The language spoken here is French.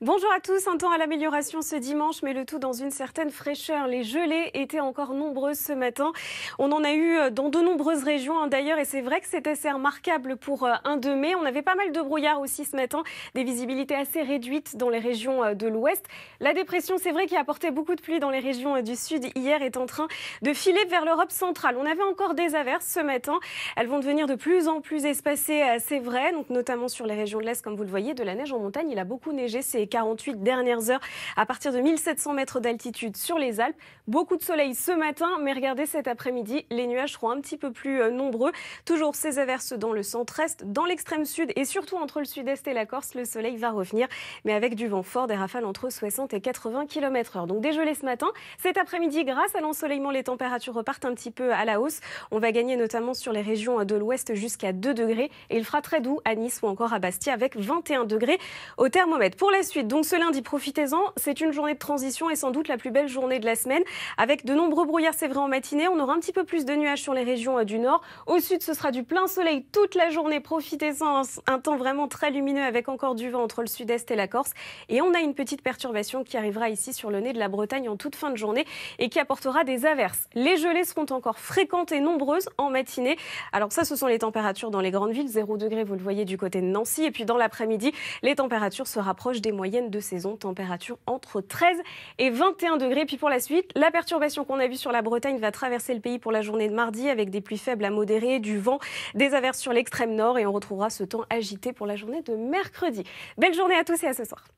Bonjour à tous, un temps à l'amélioration ce dimanche, mais le tout dans une certaine fraîcheur. Les gelées étaient encore nombreuses ce matin. On en a eu euh, dans de nombreuses régions hein, d'ailleurs, et c'est vrai que c'était assez remarquable pour euh, un 2 mai. On avait pas mal de brouillard aussi ce matin, des visibilités assez réduites dans les régions euh, de l'ouest. La dépression, c'est vrai, qui a beaucoup de pluie dans les régions du sud hier, est en train de filer vers l'Europe centrale. On avait encore des averses ce matin. Elles vont devenir de plus en plus espacées, c'est vrai, donc notamment sur les régions de l'est, comme vous le voyez, de la neige en montagne. Il a beaucoup neigé 48 dernières heures à partir de 1700 mètres d'altitude sur les Alpes. Beaucoup de soleil ce matin, mais regardez cet après-midi, les nuages seront un petit peu plus euh, nombreux. Toujours ces averses dans le centre-est, dans l'extrême sud et surtout entre le sud-est et la Corse, le soleil va revenir, mais avec du vent fort, des rafales entre 60 et 80 km/h. Donc dégelé ce matin. Cet après-midi, grâce à l'ensoleillement, les températures repartent un petit peu à la hausse. On va gagner notamment sur les régions euh, de l'ouest jusqu'à 2 degrés et il fera très doux à Nice ou encore à Bastia avec 21 degrés au thermomètre. Pour la suite, donc ce lundi, profitez-en. C'est une journée de transition et sans doute la plus belle journée de la semaine avec de nombreux brouillards, c'est vrai, en matinée. On aura un petit peu plus de nuages sur les régions euh, du nord. Au sud, ce sera du plein soleil toute la journée. Profitez-en. Un temps vraiment très lumineux avec encore du vent entre le sud-est et la Corse. Et on a une petite perturbation qui arrivera ici sur le nez de la Bretagne en toute fin de journée et qui apportera des averses. Les gelées seront encore fréquentes et nombreuses en matinée. Alors ça, ce sont les températures dans les grandes villes. 0 degré, vous le voyez du côté de Nancy. Et puis dans l'après-midi, les températures se rapprochent des moyennes moyenne de saison, température entre 13 et 21 degrés. Puis pour la suite, la perturbation qu'on a vue sur la Bretagne va traverser le pays pour la journée de mardi avec des pluies faibles à modérées, du vent, des averses sur l'extrême nord et on retrouvera ce temps agité pour la journée de mercredi. Belle journée à tous et à ce soir.